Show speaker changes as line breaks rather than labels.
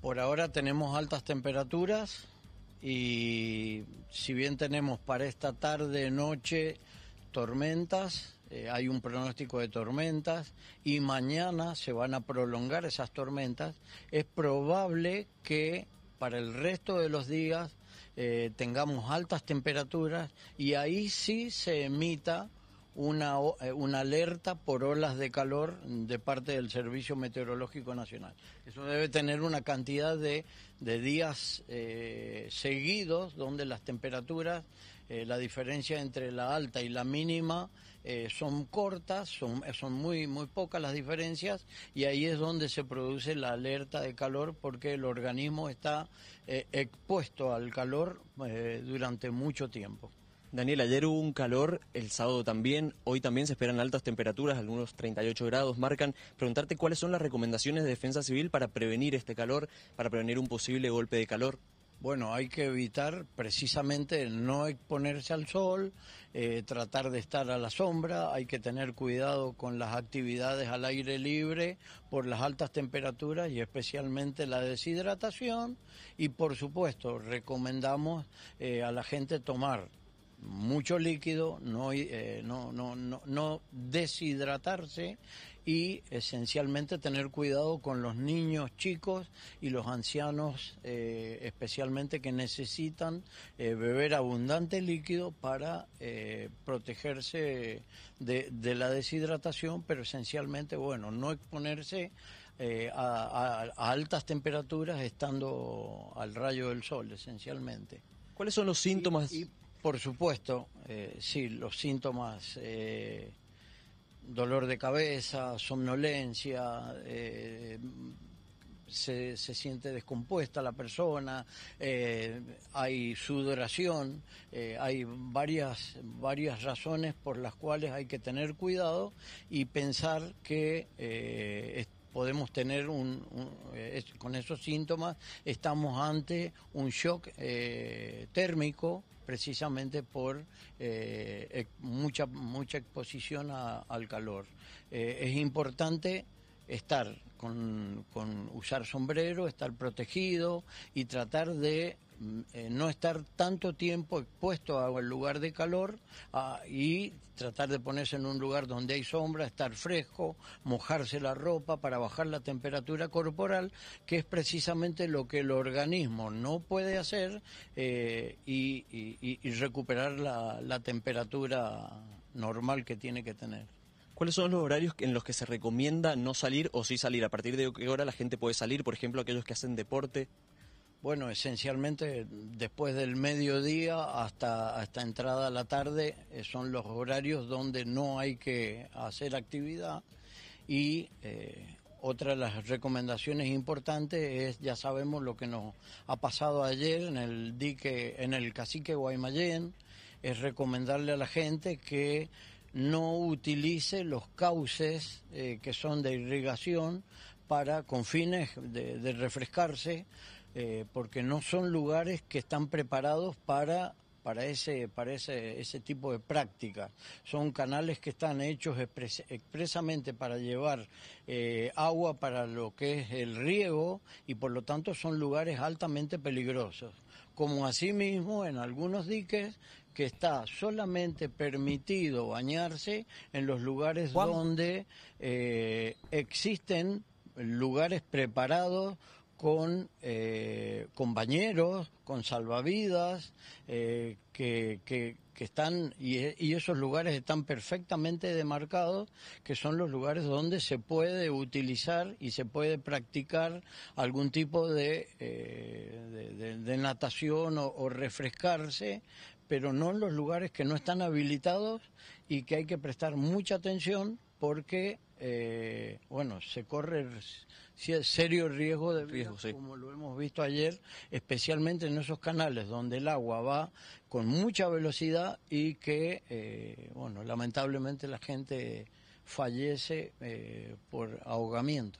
Por ahora tenemos altas temperaturas y si bien tenemos para esta tarde, noche, tormentas, eh, hay un pronóstico de tormentas y mañana se van a prolongar esas tormentas, es probable que para el resto de los días eh, tengamos altas temperaturas y ahí sí se emita una, eh, una alerta por olas de calor de parte del Servicio Meteorológico Nacional. Eso debe tener una cantidad de, días eh, seguidos donde las temperaturas, eh, la diferencia entre la alta y la mínima son cortas, son, son muy, muy pocas las diferencias y ahí es donde se produce la alerta de calor porque el organismo está expuesto al calor durante mucho tiempo. Daniel, ayer hubo un calor, el sábado también, hoy también se esperan altas temperaturas, algunos 38 grados marcan. Preguntarte cuáles son las recomendaciones de defensa civil para prevenir este calor, para prevenir un posible golpe de calor. Bueno, hay que evitar precisamente no exponerse al sol, eh, tratar de estar a la sombra, hay que tener cuidado con las actividades al aire libre por las altas temperaturas y especialmente la deshidratación y por supuesto recomendamos eh, a la gente tomar mucho líquido, eh, no, no, no, no, deshidratarse y esencialmente tener cuidado con los niños chicos y los ancianos eh, especialmente que necesitan eh, beber abundante líquido para protegerse de, la deshidratación, pero esencialmente, bueno, no exponerse a, altas temperaturas estando al rayo del sol, esencialmente. ¿Cuáles son los síntomas? Por supuesto, eh, sí, los síntomas, eh, dolor de cabeza, somnolencia, eh, se, se, siente descompuesta la persona, eh, hay sudoración, hay varias, varias razones por las cuales hay que tener cuidado y pensar que podemos tener un, eh, con esos síntomas, estamos ante un shock eh, térmico precisamente por eh, mucha, mucha exposición al calor. es importante estar con, usar sombrero, estar protegido y tratar de mm, eh, no estar tanto tiempo expuesto al lugar de calor ah, y tratar de ponerse en un lugar donde hay sombra, estar fresco, mojarse la ropa para bajar la temperatura corporal, que es precisamente lo que el organismo no puede hacer eh, y, recuperar la temperatura normal que tiene que tener. ¿Cuáles son los horarios en los que se recomienda no salir o sí salir? ¿A partir de qué hora la gente puede salir? Por ejemplo, aquellos que hacen deporte. Bueno, esencialmente después del mediodía hasta, hasta entrada a la tarde eh, son los horarios donde no hay que hacer actividad y eh, otra de las recomendaciones importantes es, ya sabemos lo que nos ha pasado ayer en el dique, en el cacique Guaymallén, es recomendarle a la gente que no utilice los cauces eh, que son de irrigación para con fines de, refrescarse, eh, porque no son lugares que están preparados para ese para ese, ese tipo de práctica. Son canales que están hechos expresamente para llevar eh, agua para lo que es el riego y por lo tanto son lugares altamente peligrosos como mismo en algunos diques que está solamente permitido bañarse en los lugares donde eh, existen lugares preparados con, eh, con bañeros, con salvavidas, eh, que, están, y, esos lugares están perfectamente demarcados, que son los lugares donde se puede utilizar y se puede practicar algún tipo de, de natación o, refrescarse, pero no en los lugares que no están habilitados y que hay que prestar mucha atención porque, eh, bueno, se corre serio riesgo de vida, como lo hemos visto ayer, especialmente en esos canales donde el agua va con mucha velocidad y que, eh, bueno, lamentablemente la gente fallece eh, por ahogamiento.